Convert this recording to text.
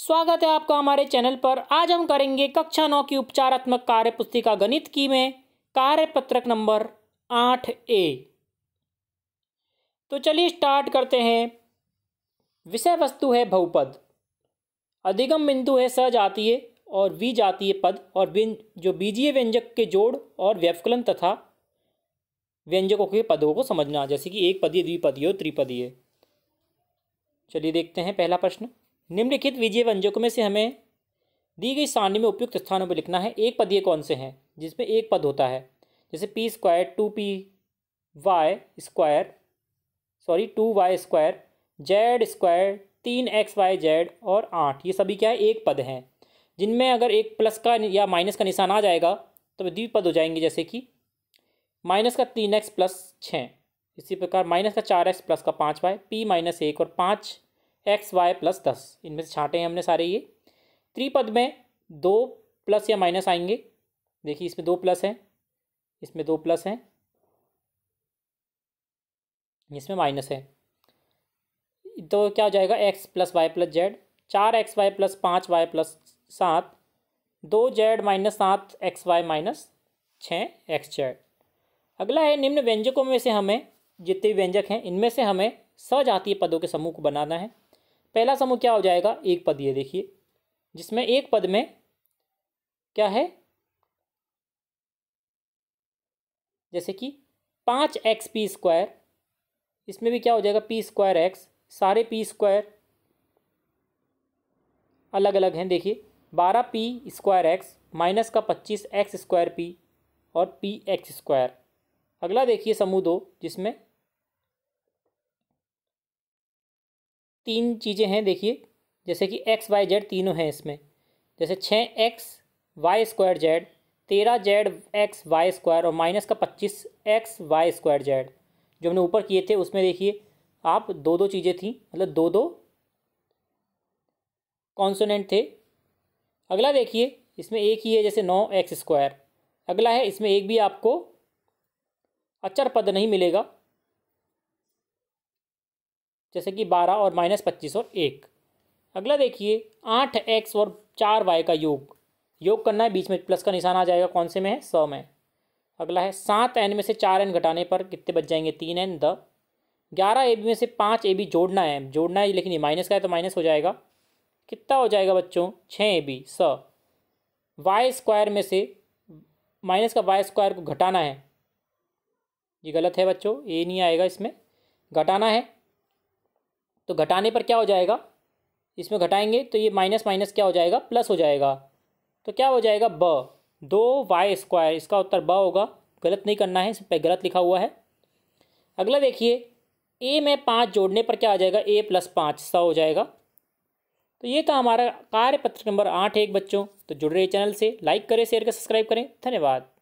स्वागत है आपका हमारे चैनल पर आज हम करेंगे कक्षा नौ की उपचारात्मक कार्य पुस्तिका गणित की में पत्रक नंबर आठ ए तो चलिए स्टार्ट करते हैं विषय वस्तु है बहुपद अधिगम बिंदु है सजातीय और विजातीय पद और जो बीजीय व्यंजक के जोड़ और व्यवकलन तथा व्यंजकों के पदों को समझना जैसे कि एक पदीय द्विपदीय और त्रिपदीय चलिए देखते हैं पहला प्रश्न निम्नलिखित विजय व्यंजकों में से हमें दी गई सारणी में उपयुक्त स्थानों पर लिखना है एक पद ये कौन से हैं जिसमें एक पद होता है जैसे P square two P Y square sorry two Y square Z square तीन एक्स वाई जेड और आठ ये सभी क्या है एक पद हैं जिनमें अगर एक प्लस का या माइनस का निशान आ जाएगा तो वे द्विपद हो जाएंगे जैसे कि माइनस का तीन एक्स प्लस छः इसी प्रकार माइनस का चार एक्स प्लस का पाँच वाई पी माइनस एक और पाँच एक्स वाई प्लस दस इनमें से छाटे हैं हमने सारे ये त्रिपद में दो प्लस या माइनस आएंगे देखिए इसमें दो प्लस हैं इसमें दो प्लस हैं इसमें माइनस है तो क्या हो जाएगा X plus Y plus Z चार एक्स वाई प्लस पाँच वाई प्लस सात दो जेड माइनस सात एक्स वाई माइनस छः एक्स जेड अगला है निम्न व्यंजकों में से हमें जितने व्यंजक हैं इनमें से हमें सजातीय पदों के समूह को बनाना है पहला समूह क्या हो जाएगा एक पद ये देखिए जिसमें एक पद में क्या है जैसे कि पाँच एक्स पी स्क्वायर इसमें भी क्या हो जाएगा पी स्क्वायर एक्स सारे पी स्क्वायर अलग अलग हैं देखिए बारह पी स्क्वायर एक्स माइनस का पच्चीस एक्स स्क्वायर पी और पी एक्स स्क्वायर अगला देखिए समूह दो जिसमें तीन चीज़ें हैं देखिए जैसे कि एक्स वाई जेड तीनों हैं इसमें जैसे छः एक्स वाई स्क्वायर जेड तेरह जेड एक्स वाई स्क्वायर और माइनस का पच्चीस एक्स वाई स्क्वायर जेड जो हमने ऊपर किए थे उसमें देखिए आप दो दो चीज़ें थी मतलब दो दो कॉन्सोनेंट थे अगला देखिए इसमें एक ही है जैसे नौ एक्स स्क्वायर अगला है इसमें एक भी आपको अचर पद नहीं मिलेगा जैसे कि बारह और माइनस पच्चीस और एक अगला देखिए आठ एक्स और चार वाई का योग योग करना है बीच में प्लस का निशान आ जाएगा कौन से में है सौ में अगला है सात एन में से चार एन घटाने पर कितने बच जाएंगे तीन एन द ग्यारह ए बी में से पाँच ए बी जोड़ना है जोड़ना है लेकिन ये माइनस का है तो माइनस हो जाएगा कितना हो जाएगा बच्चों छः ए बी स वाई स्क्वायर में से माइनस का वाई स्क्वायर को घटाना है ये गलत है बच्चों ये नहीं आएगा इसमें घटाना है तो घटाने पर क्या हो जाएगा इसमें घटाएंगे तो ये माइनस माइनस क्या हो जाएगा प्लस हो जाएगा तो क्या हो जाएगा ब दो वाई स्क्वायर इसका उत्तर ब होगा गलत नहीं करना है इस पर गलत लिखा हुआ है अगला देखिए ए में पाँच जोड़ने पर क्या आ जाएगा ए प्लस पाँच सा हो जाएगा तो ये था हमारा कार्यपत्र नंबर आठ एक बच्चों तो जुड़ रहे चैनल से लाइक करें शेयर करें सब्सक्राइब करें धन्यवाद